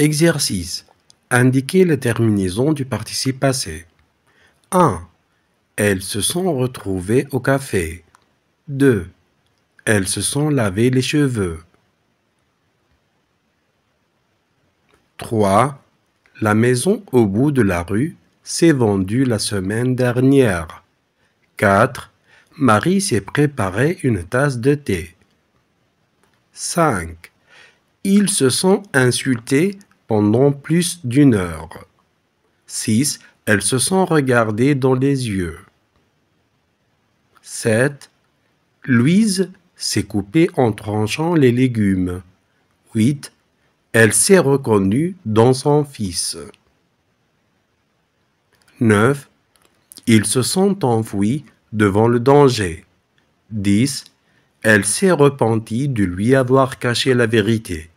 Exercice. Indiquez la terminaison du participe passé. 1. Elles se sont retrouvées au café. 2. Elles se sont lavées les cheveux. 3. La maison au bout de la rue s'est vendue la semaine dernière. 4. Marie s'est préparé une tasse de thé. 5. Ils se sont insultés pendant plus d'une heure. 6. Elles se sont regardées dans les yeux. 7. Louise s'est coupée en tranchant les légumes. 8. Elle s'est reconnue dans son fils. 9. Ils se sont enfouis devant le danger. 10. Elle s'est repentie de lui avoir caché la vérité.